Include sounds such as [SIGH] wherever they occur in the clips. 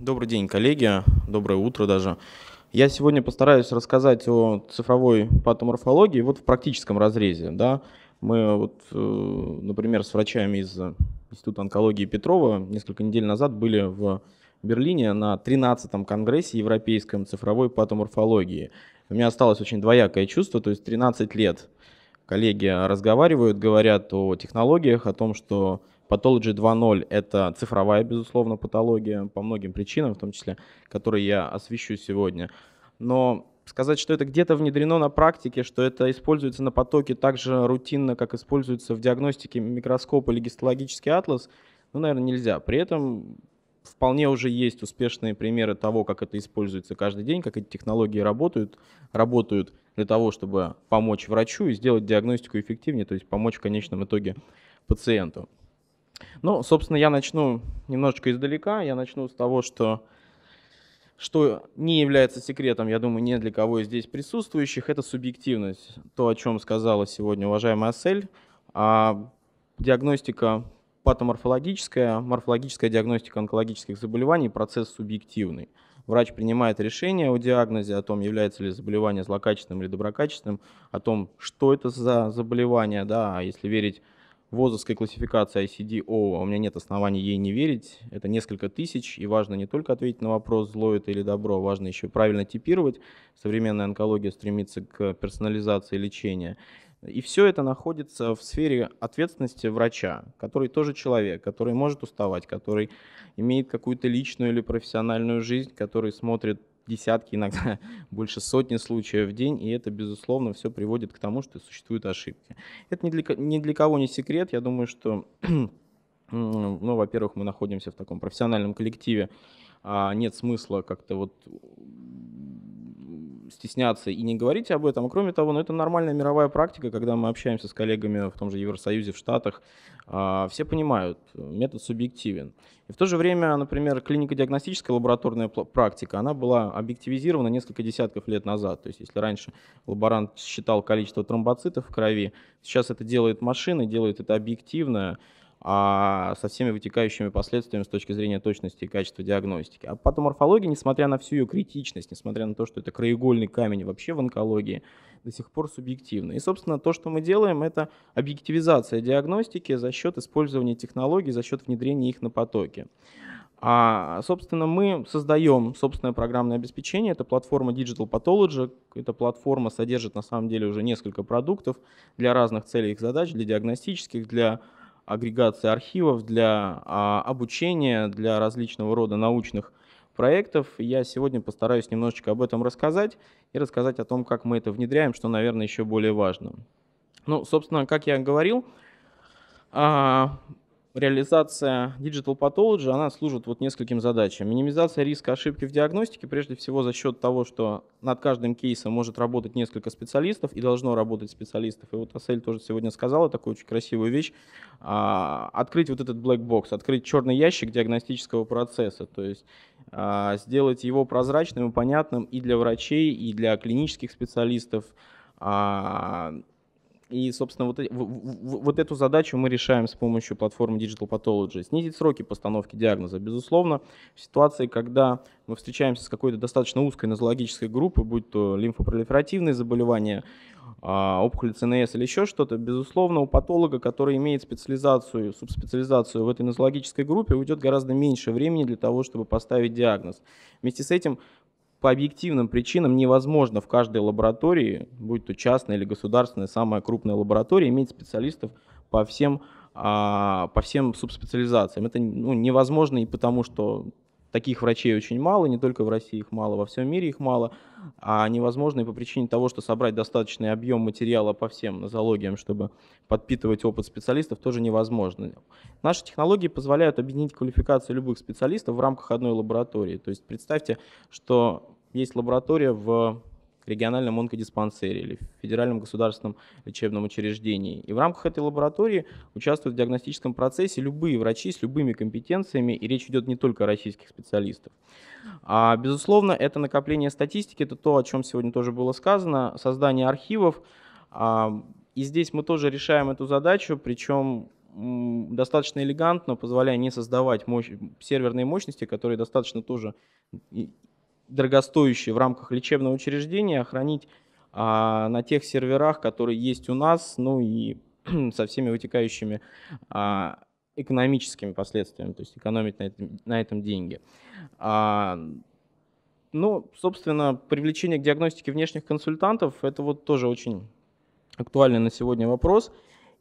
Добрый день, коллеги. Доброе утро даже. Я сегодня постараюсь рассказать о цифровой патоморфологии вот в практическом разрезе. Да. Мы, вот, э, например, с врачами из Института онкологии Петрова несколько недель назад были в Берлине на 13-м конгрессе европейском цифровой патоморфологии. У меня осталось очень двоякое чувство, то есть 13 лет коллеги разговаривают, говорят о технологиях, о том, что Pathology 2.0 — это цифровая, безусловно, патология по многим причинам, в том числе, которые я освещу сегодня. Но сказать, что это где-то внедрено на практике, что это используется на потоке так же рутинно, как используется в диагностике микроскопа, или гистологический атлас, ну, наверное, нельзя. При этом вполне уже есть успешные примеры того, как это используется каждый день, как эти технологии работают, работают для того, чтобы помочь врачу и сделать диагностику эффективнее, то есть помочь в конечном итоге пациенту. Ну, собственно, я начну немножечко издалека. Я начну с того, что что не является секретом, я думаю, ни для кого из здесь присутствующих, это субъективность. То, о чем сказала сегодня уважаемая Асель, а диагностика патоморфологическая, морфологическая диагностика онкологических заболеваний – процесс субъективный. Врач принимает решение о диагнозе, о том, является ли заболевание злокачественным или доброкачественным, о том, что это за заболевание, да, а если верить ВОЗовской классификации ICD-O, а у меня нет оснований ей не верить. Это несколько тысяч, и важно не только ответить на вопрос, зло это или добро, а важно еще правильно типировать. Современная онкология стремится к персонализации лечения. И все это находится в сфере ответственности врача, который тоже человек, который может уставать, который имеет какую-то личную или профессиональную жизнь, который смотрит десятки, иногда [LAUGHS] больше сотни случаев в день, и это, безусловно, все приводит к тому, что существуют ошибки. Это ни для, ни для кого не секрет, я думаю, что, [CLEARS THROAT] ну, во-первых, мы находимся в таком профессиональном коллективе, а нет смысла как-то вот стесняться и не говорить об этом. кроме того, ну, это нормальная мировая практика, когда мы общаемся с коллегами в том же Евросоюзе, в Штатах. А, все понимают, метод субъективен. И в то же время, например, клинико-диагностическая лабораторная практика, она была объективизирована несколько десятков лет назад. То есть если раньше лаборант считал количество тромбоцитов в крови, сейчас это делает машины, делают это объективно, а со всеми вытекающими последствиями с точки зрения точности и качества диагностики. А патоморфология, несмотря на всю ее критичность, несмотря на то, что это краеугольный камень вообще в онкологии, до сих пор субъективна. И, собственно, то, что мы делаем, это объективизация диагностики за счет использования технологий, за счет внедрения их на потоке. А, собственно, мы создаем собственное программное обеспечение. Это платформа Digital Pathology. Эта платформа содержит на самом деле уже несколько продуктов для разных целей и задач, для диагностических, для агрегации архивов, для а, обучения, для различного рода научных проектов. Я сегодня постараюсь немножечко об этом рассказать и рассказать о том, как мы это внедряем, что, наверное, еще более важно. Ну, собственно, как я говорил, а, реализация Digital Pathology, она служит вот нескольким задачам. Минимизация риска ошибки в диагностике, прежде всего за счет того, что над каждым кейсом может работать несколько специалистов и должно работать специалистов. И вот Асель тоже сегодня сказала такую очень красивую вещь. А, открыть вот этот black box, открыть черный ящик диагностического процесса, то есть а, сделать его прозрачным и понятным и для врачей, и для клинических специалистов, а, и, собственно, вот, вот эту задачу мы решаем с помощью платформы Digital Pathology. Снизить сроки постановки диагноза, безусловно, в ситуации, когда мы встречаемся с какой-то достаточно узкой нозологической группой, будь то лимфопролиферативные заболевания, а, опухоли ЦНС или еще что-то, безусловно, у патолога, который имеет специализацию, субспециализацию в этой нозологической группе, уйдет гораздо меньше времени для того, чтобы поставить диагноз. Вместе с этим по объективным причинам невозможно в каждой лаборатории, будь то частная или государственная, самая крупная лаборатория, иметь специалистов по всем, а, по всем субспециализациям. Это ну, невозможно и потому, что таких врачей очень мало, не только в России их мало, во всем мире их мало, а невозможно и по причине того, что собрать достаточный объем материала по всем нозологиям, чтобы подпитывать опыт специалистов, тоже невозможно. Наши технологии позволяют объединить квалификации любых специалистов в рамках одной лаборатории. То есть представьте, что есть лаборатория в региональном онкодиспансере или в федеральном государственном лечебном учреждении. И в рамках этой лаборатории участвуют в диагностическом процессе любые врачи с любыми компетенциями, и речь идет не только о российских специалистов. А, безусловно, это накопление статистики, это то, о чем сегодня тоже было сказано, создание архивов. А, и здесь мы тоже решаем эту задачу, причем достаточно элегантно, позволяя не создавать мощь, серверные мощности, которые достаточно тоже дорогостоящие в рамках лечебного учреждения хранить а, на тех серверах, которые есть у нас, ну и [CLEARS THROAT] со всеми вытекающими а, экономическими последствиями, то есть экономить на этом, на этом деньги. А, ну, собственно, привлечение к диагностике внешних консультантов – это вот тоже очень актуальный на сегодня вопрос.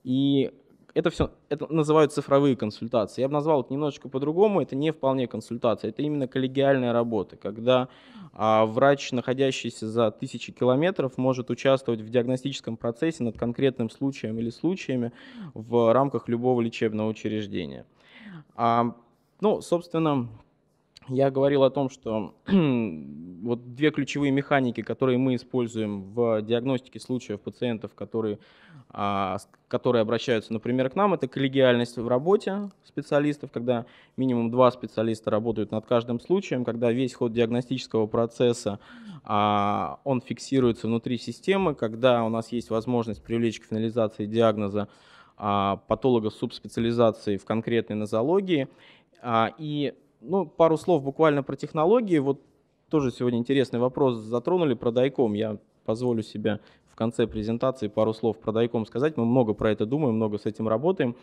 И это все это называют цифровые консультации. Я бы назвал это немножечко по-другому. Это не вполне консультация, это именно коллегиальная работа, когда а, врач, находящийся за тысячи километров, может участвовать в диагностическом процессе над конкретным случаем или случаями в рамках любого лечебного учреждения. А, ну, собственно, я говорил о том, что [CLEARS THROAT] вот две ключевые механики, которые мы используем в диагностике случаев пациентов, которые, а, которые обращаются, например, к нам, это коллегиальность в работе специалистов, когда минимум два специалиста работают над каждым случаем, когда весь ход диагностического процесса а, он фиксируется внутри системы, когда у нас есть возможность привлечь к финализации диагноза а, патолога субспециализации в конкретной нозологии. А, и ну, пару слов буквально про технологии. Вот тоже сегодня интересный вопрос затронули про дайком. Я позволю себе в конце презентации пару слов про дайком сказать. Мы много про это думаем, много с этим работаем.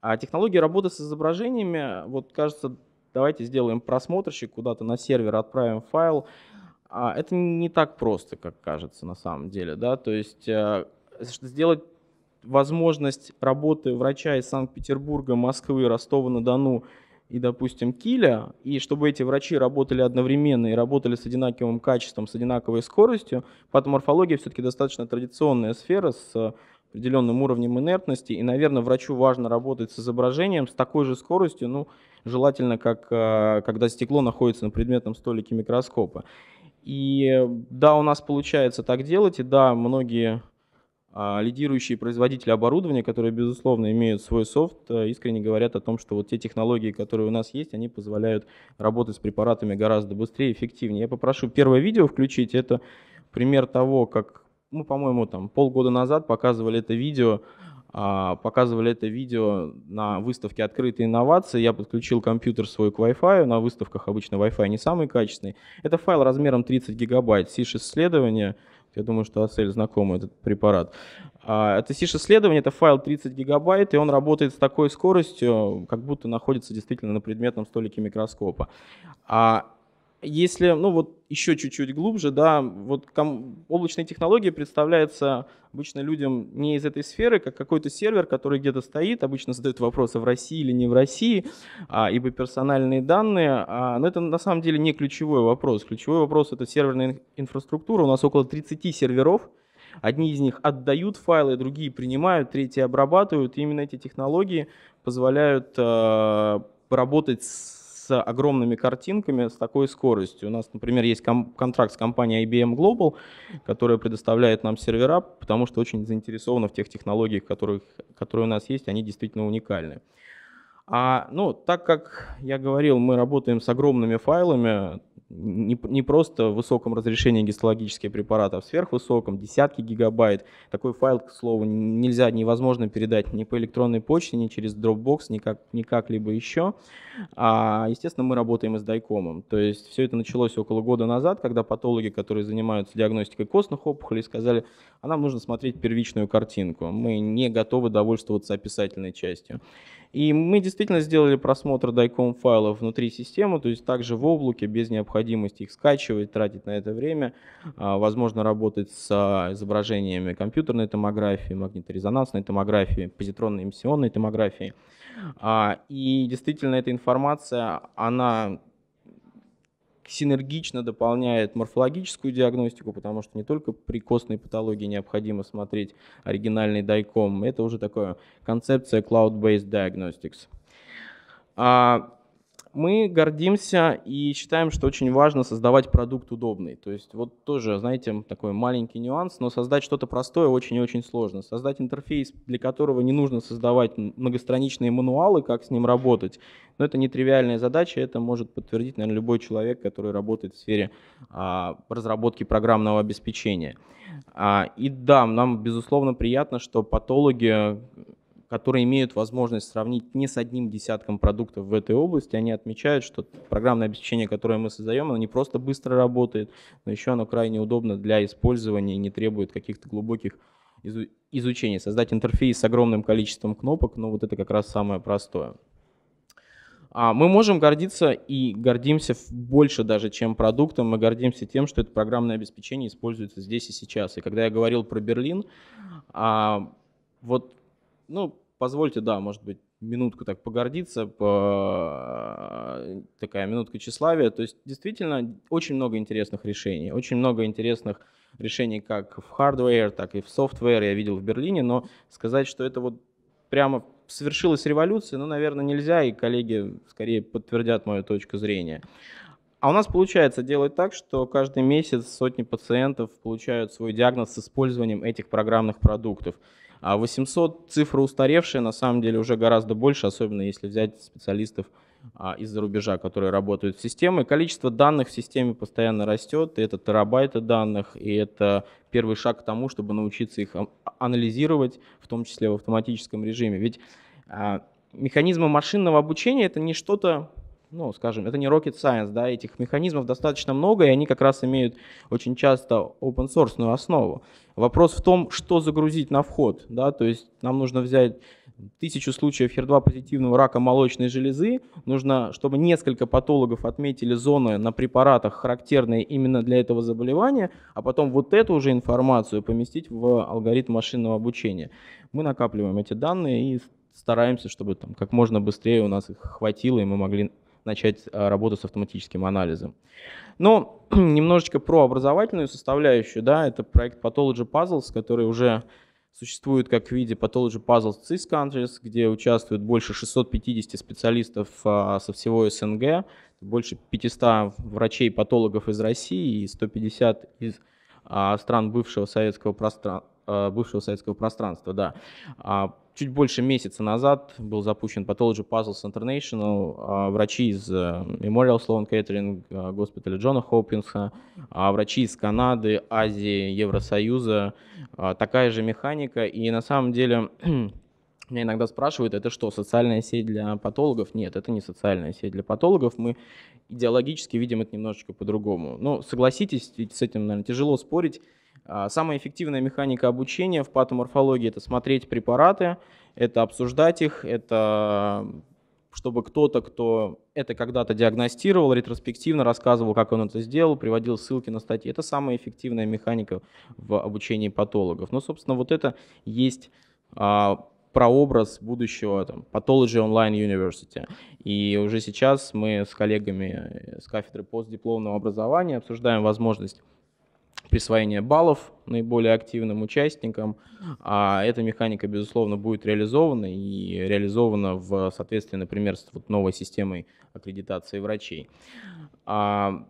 А технологии работы с изображениями, вот кажется, давайте сделаем просмотрщик, куда-то на сервер отправим файл. А это не так просто, как кажется на самом деле. Да? То есть э, сделать возможность работы врача из Санкт-Петербурга, Москвы, Ростова-на-Дону – и, допустим, киля, и чтобы эти врачи работали одновременно и работали с одинаковым качеством, с одинаковой скоростью, патоморфология все-таки достаточно традиционная сфера с э, определенным уровнем инертности, и, наверное, врачу важно работать с изображением с такой же скоростью, ну, желательно, как э, когда стекло находится на предметном столике микроскопа. И э, да, у нас получается так делать, и да, многие а лидирующие производители оборудования, которые, безусловно, имеют свой софт, э, искренне говорят о том, что вот те технологии, которые у нас есть, они позволяют работать с препаратами гораздо быстрее и эффективнее. Я попрошу первое видео включить. Это пример того, как, ну, по-моему, там полгода назад показывали это видео, а, показывали это видео на выставке «Открытые инновации». Я подключил компьютер свой к Wi-Fi. На выставках обычно Wi-Fi не самый качественный. Это файл размером 30 гигабайт, сиш-исследования – я думаю, что Асель знаком этот препарат. А, это SISH-исследование, это файл 30 гигабайт, и он работает с такой скоростью, как будто находится действительно на предметном столике микроскопа. А если, ну вот еще чуть-чуть глубже, да, вот ком- облачные технологии представляются обычно людям не из этой сферы, как какой-то сервер, который где-то стоит, обычно задают вопросы в России или не в России, а, ибо персональные данные, а, но это на самом деле не ключевой вопрос. Ключевой вопрос это серверная инфраструктура, у нас около 30 серверов, Одни из них отдают файлы, другие принимают, третьи обрабатывают. И именно эти технологии позволяют э, работать с с огромными картинками с такой скоростью. У нас, например, есть контракт с компанией IBM Global, которая предоставляет нам сервера, потому что очень заинтересована в тех технологиях, которых, которые у нас есть, они действительно уникальны. А, ну, так как я говорил, мы работаем с огромными файлами, не, не просто в высоком разрешении гистологические препараты, а в сверхвысоком, десятки гигабайт. Такой файл, к слову, нельзя, невозможно передать ни по электронной почте, ни через Dropbox, ни, как, ни как-либо еще. А, естественно, мы работаем и с дайкомом. То есть все это началось около года назад, когда патологи, которые занимаются диагностикой костных опухолей, сказали, а нам нужно смотреть первичную картинку. Мы не готовы довольствоваться описательной частью. И мы действительно сделали просмотр дайком файлов внутри системы, то есть также в облаке, без необходимости их скачивать, тратить на это время. А, возможно, работать с а, изображениями компьютерной томографии, магниторезонансной томографии, позитронной эмиссионной томографии. А, и действительно, эта информация, она синергично дополняет морфологическую диагностику, потому что не только при костной патологии необходимо смотреть оригинальный дайком, это уже такая концепция cloud-based diagnostics. А мы гордимся и считаем, что очень важно создавать продукт удобный. То есть вот тоже, знаете, такой маленький нюанс, но создать что-то простое очень и очень сложно. Создать интерфейс, для которого не нужно создавать многостраничные мануалы, как с ним работать, но это нетривиальная задача, это может подтвердить, наверное, любой человек, который работает в сфере а, разработки программного обеспечения. А, и да, нам, безусловно, приятно, что патологи которые имеют возможность сравнить не с одним десятком продуктов в этой области, они отмечают, что программное обеспечение, которое мы создаем, оно не просто быстро работает, но еще оно крайне удобно для использования и не требует каких-то глубоких изучений. Создать интерфейс с огромным количеством кнопок, ну вот это как раз самое простое. А, мы можем гордиться и гордимся больше даже, чем продуктом. Мы гордимся тем, что это программное обеспечение используется здесь и сейчас. И когда я говорил про Берлин, а, вот ну, позвольте, да, может быть, минутку так погордиться, по... такая минутка тщеславия. То есть действительно очень много интересных решений, очень много интересных решений как в hardware, так и в software я видел в Берлине, но сказать, что это вот прямо совершилась революция, ну, наверное, нельзя, и коллеги скорее подтвердят мою точку зрения. А у нас получается делать так, что каждый месяц сотни пациентов получают свой диагноз с использованием этих программных продуктов. А 800 цифра устаревшая, на самом деле уже гораздо больше, особенно если взять специалистов а, из-за рубежа, которые работают в системе. Количество данных в системе постоянно растет, и это терабайты данных, и это первый шаг к тому, чтобы научиться их а, анализировать, в том числе в автоматическом режиме. Ведь а, механизмы машинного обучения — это не что-то ну, скажем, это не rocket science, да, этих механизмов достаточно много, и они как раз имеют очень часто open source основу. Вопрос в том, что загрузить на вход, да, то есть нам нужно взять тысячу случаев HER2 позитивного рака молочной железы, нужно, чтобы несколько патологов отметили зоны на препаратах, характерные именно для этого заболевания, а потом вот эту уже информацию поместить в алгоритм машинного обучения. Мы накапливаем эти данные и стараемся, чтобы там как можно быстрее у нас их хватило, и мы могли начать а, работу с автоматическим анализом. Но [CLEARS THROAT] немножечко про образовательную составляющую. Да, это проект Pathology Puzzles, который уже существует как в виде Pathology Puzzles CIS Countries, где участвуют больше 650 специалистов а, со всего СНГ, больше 500 врачей-патологов из России и 150 из а, стран бывшего советского пространства бывшего советского пространства, да. Чуть больше месяца назад был запущен Pathology Puzzles International. А, врачи из э, Memorial Sloan Kettering, э, госпиталя Джона Хопкинса, а, врачи из Канады, Азии, Евросоюза. А, такая же механика. И на самом деле [CLEARS THROAT] меня иногда спрашивают, это что, социальная сеть для патологов? Нет, это не социальная сеть для патологов. Мы идеологически видим это немножечко по-другому. Но согласитесь, с этим, наверное, тяжело спорить. А самая эффективная механика обучения в патоморфологии – это смотреть препараты, это обсуждать их, это чтобы кто-то, кто это когда-то диагностировал, ретроспективно рассказывал, как он это сделал, приводил ссылки на статьи. Это самая эффективная механика в обучении патологов. Но, ну, собственно, вот это есть а, прообраз будущего там, Pathology Online University. И уже сейчас мы с коллегами с кафедры постдипломного образования обсуждаем возможность присвоение баллов наиболее активным участникам. А эта механика, безусловно, будет реализована и реализована в соответствии, например, с вот новой системой аккредитации врачей. А,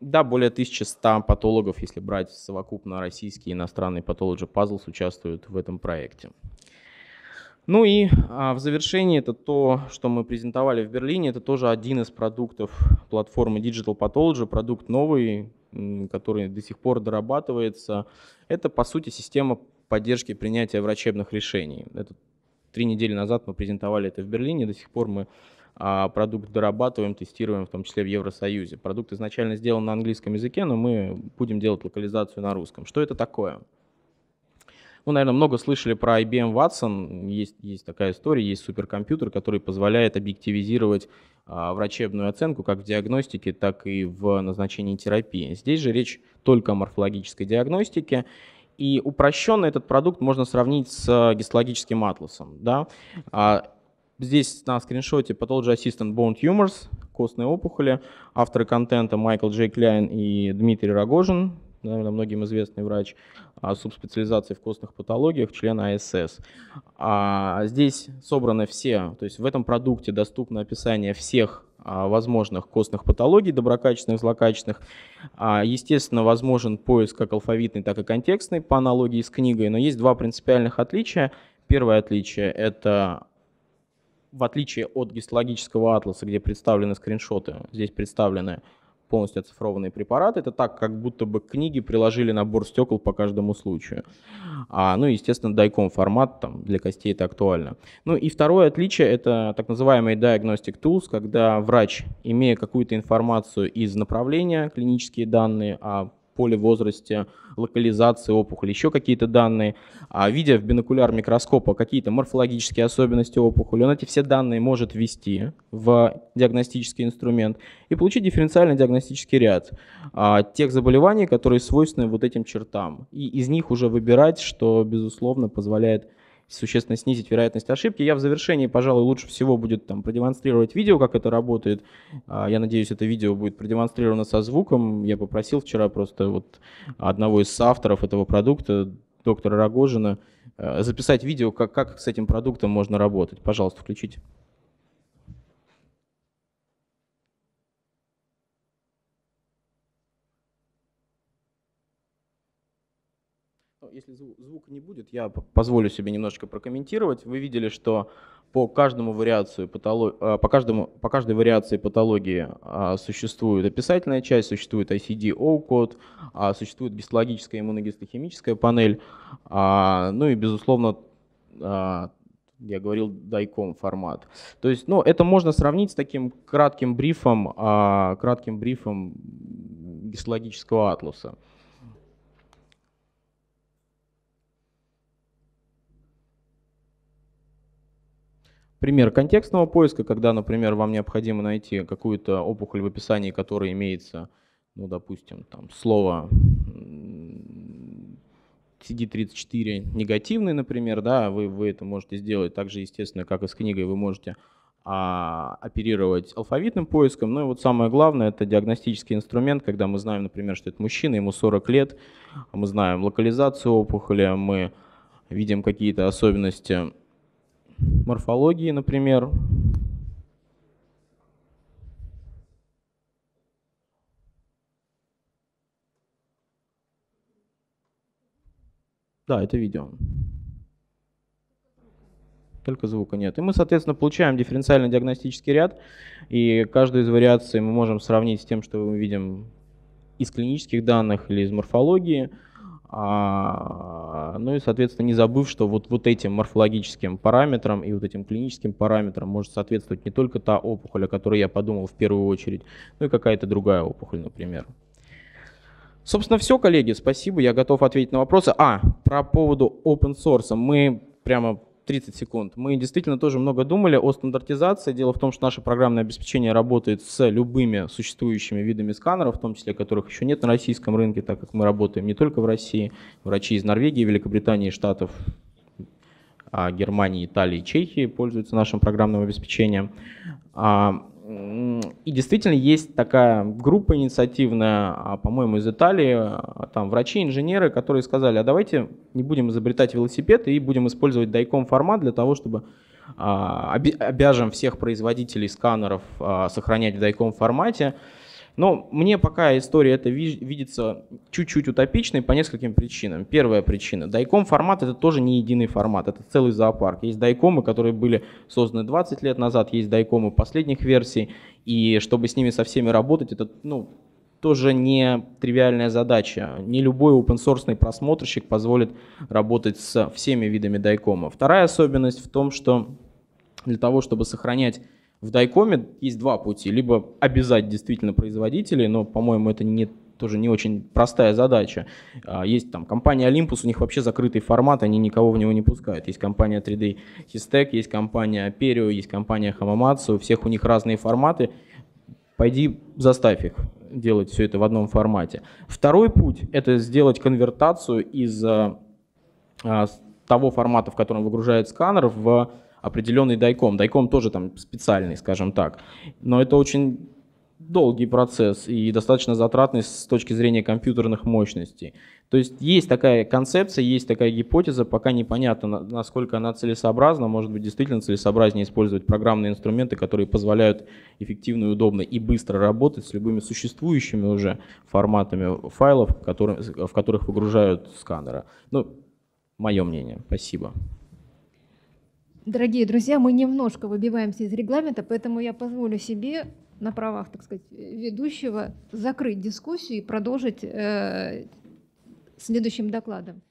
да, более 1100 патологов, если брать совокупно российские и иностранные патологи Puzzles, участвуют в этом проекте. Ну и а, в завершении это то, что мы презентовали в Берлине. Это тоже один из продуктов платформы Digital Pathology. Продукт новый, который до сих пор дорабатывается. Это, по сути, система поддержки принятия врачебных решений. Это три недели назад мы презентовали это в Берлине, до сих пор мы а, продукт дорабатываем, тестируем, в том числе в Евросоюзе. Продукт изначально сделан на английском языке, но мы будем делать локализацию на русском. Что это такое? ну, наверное, много слышали про IBM Watson. Есть, есть такая история, есть суперкомпьютер, который позволяет объективизировать а, врачебную оценку как в диагностике, так и в назначении терапии. Здесь же речь только о морфологической диагностике. И упрощенно этот продукт можно сравнить с а, гистологическим атласом. Да? А, здесь на скриншоте Pathology Assistant Bone Tumors, костные опухоли, авторы контента Майкл Джей Кляйн и Дмитрий Рогожин, наверное, многим известный врач а, субспециализации в костных патологиях, член АСС. А, здесь собраны все, то есть в этом продукте доступно описание всех а, возможных костных патологий, доброкачественных, злокачественных. А, естественно, возможен поиск как алфавитный, так и контекстный по аналогии с книгой, но есть два принципиальных отличия. Первое отличие – это в отличие от гистологического атласа, где представлены скриншоты, здесь представлены полностью оцифрованные препараты. Это так, как будто бы книги приложили набор стекол по каждому случаю. А, ну, естественно, дайком формат там для костей это актуально. Ну и второе отличие – это так называемый diagnostic tools, когда врач, имея какую-то информацию из направления, клинические данные о а поле возрасте, локализации опухоли, еще какие-то данные. А видя в бинокуляр микроскопа какие-то морфологические особенности опухоли, он эти все данные может ввести в диагностический инструмент и получить дифференциальный диагностический ряд а, тех заболеваний, которые свойственны вот этим чертам. И из них уже выбирать, что, безусловно, позволяет существенно снизить вероятность ошибки. Я в завершении, пожалуй, лучше всего будет там продемонстрировать видео, как это работает. А, я надеюсь, это видео будет продемонстрировано со звуком. Я попросил вчера просто вот одного из авторов этого продукта, доктора Рогожина, э, записать видео, как, как с этим продуктом можно работать. Пожалуйста, включите. если звука не будет, я позволю себе немножечко прокомментировать. Вы видели, что по каждому вариации патолог... Э, по каждому по каждой вариации патологии а, существует описательная часть, существует ICD-O код, а, существует гистологическая и иммуногистохимическая панель, а, ну и безусловно а, я говорил дайком формат. То есть, ну, это можно сравнить с таким кратким брифом, кратким брифом гистологического атласа. пример контекстного поиска, когда, например, вам необходимо найти какую-то опухоль в описании, которая имеется, ну, допустим, там слово CD34 негативный, например, да, вы, вы это можете сделать так же, естественно, как и с книгой, вы можете а, оперировать алфавитным поиском. Ну и вот самое главное, это диагностический инструмент, когда мы знаем, например, что это мужчина, ему 40 лет, мы знаем локализацию опухоли, мы видим какие-то особенности морфологии, например. Да, это видео. Только звука нет. И мы, соответственно, получаем дифференциальный диагностический ряд, и каждую из вариаций мы можем сравнить с тем, что мы видим из клинических данных или из морфологии. А, ну и, соответственно, не забыв, что вот, вот этим морфологическим параметрам и вот этим клиническим параметрам может соответствовать не только та опухоль, о которой я подумал в первую очередь, но и какая-то другая опухоль, например. Собственно, все, коллеги, спасибо, я готов ответить на вопросы. А, про поводу open source. Мы прямо 30 секунд. Мы действительно тоже много думали о стандартизации. Дело в том, что наше программное обеспечение работает с любыми существующими видами сканеров, в том числе которых еще нет на российском рынке, так как мы работаем не только в России. Врачи из Норвегии, Великобритании, Штатов, а, Германии, Италии, Чехии пользуются нашим программным обеспечением. А, и действительно есть такая группа инициативная, а, по-моему, из Италии, а, там врачи, инженеры, которые сказали, а давайте не будем изобретать велосипед и будем использовать дайком формат для того, чтобы а, обяжем всех производителей сканеров сохранять в дайком формате. Но мне пока история эта видится чуть-чуть утопичной по нескольким причинам. Первая причина. Дайком формат это тоже не единый формат, это целый зоопарк. Есть дайкомы, которые были созданы 20 лет назад, есть дайкомы последних версий, и чтобы с ними со всеми работать, это ну, тоже не тривиальная задача. Не любой open source просмотрщик позволит работать с всеми видами дайкома. Вторая особенность в том, что для того, чтобы сохранять в Дайкоме есть два пути. Либо обязать действительно производителей, но, по-моему, это не тоже не очень простая задача. А, есть там компания Olympus, у них вообще закрытый формат, они никого в него не пускают. Есть компания 3D Histech, есть компания Perio, есть компания Hamamatsu, у всех у них разные форматы. Пойди заставь их делать все это в одном формате. Второй путь – это сделать конвертацию из а, а, того формата, в котором выгружает сканер, в определенный дайком. Дайком тоже там специальный, скажем так. Но это очень долгий процесс и достаточно затратный с точки зрения компьютерных мощностей. То есть есть такая концепция, есть такая гипотеза, пока непонятно, насколько она целесообразна. Может быть, действительно целесообразнее использовать программные инструменты, которые позволяют эффективно и удобно и быстро работать с любыми существующими уже форматами файлов, в которых выгружают сканера. Ну, мое мнение. Спасибо. Дорогие друзья, мы немножко выбиваемся из регламента, поэтому я позволю себе на правах, так сказать, ведущего закрыть дискуссию и продолжить э, следующим докладом.